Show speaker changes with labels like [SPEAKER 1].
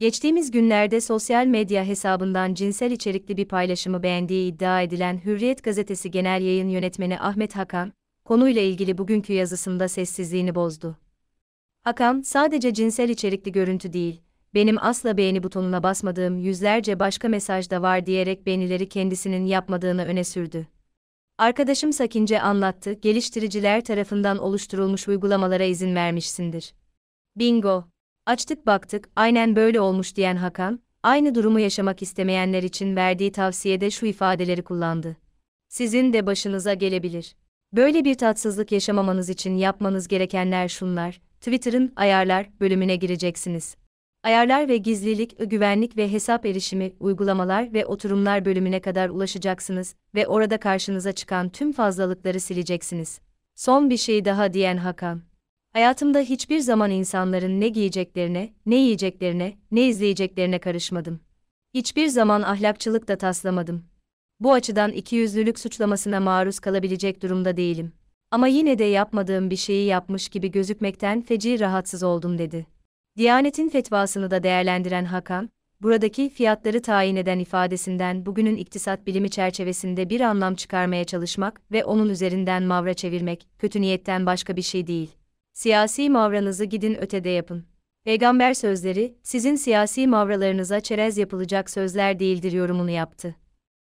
[SPEAKER 1] Geçtiğimiz günlerde sosyal medya hesabından cinsel içerikli bir paylaşımı beğendiği iddia edilen Hürriyet Gazetesi Genel Yayın Yönetmeni Ahmet Hakan, konuyla ilgili bugünkü yazısında sessizliğini bozdu. Hakan, sadece cinsel içerikli görüntü değil, benim asla beğeni butonuna basmadığım yüzlerce başka mesaj da var diyerek beğenileri kendisinin yapmadığını öne sürdü. Arkadaşım Sakince anlattı, geliştiriciler tarafından oluşturulmuş uygulamalara izin vermişsindir. Bingo! Açtık baktık, aynen böyle olmuş diyen Hakan, aynı durumu yaşamak istemeyenler için verdiği tavsiyede şu ifadeleri kullandı. Sizin de başınıza gelebilir. Böyle bir tatsızlık yaşamamanız için yapmanız gerekenler şunlar. Twitter'ın ayarlar bölümüne gireceksiniz. Ayarlar ve gizlilik, güvenlik ve hesap erişimi, uygulamalar ve oturumlar bölümüne kadar ulaşacaksınız ve orada karşınıza çıkan tüm fazlalıkları sileceksiniz. Son bir şey daha diyen Hakan. Hayatımda hiçbir zaman insanların ne giyeceklerine, ne yiyeceklerine, ne izleyeceklerine karışmadım. Hiçbir zaman ahlakçılık da taslamadım. Bu açıdan ikiyüzlülük suçlamasına maruz kalabilecek durumda değilim. Ama yine de yapmadığım bir şeyi yapmış gibi gözükmekten feci rahatsız oldum dedi. Diyanetin fetvasını da değerlendiren Hakan, buradaki fiyatları tayin eden ifadesinden bugünün iktisat bilimi çerçevesinde bir anlam çıkarmaya çalışmak ve onun üzerinden mavra çevirmek, kötü niyetten başka bir şey değil siyasi mavranızı gidin ötede yapın. Peygamber sözleri, sizin siyasi mavralarınıza çerez yapılacak sözler değildir yorumunu yaptı.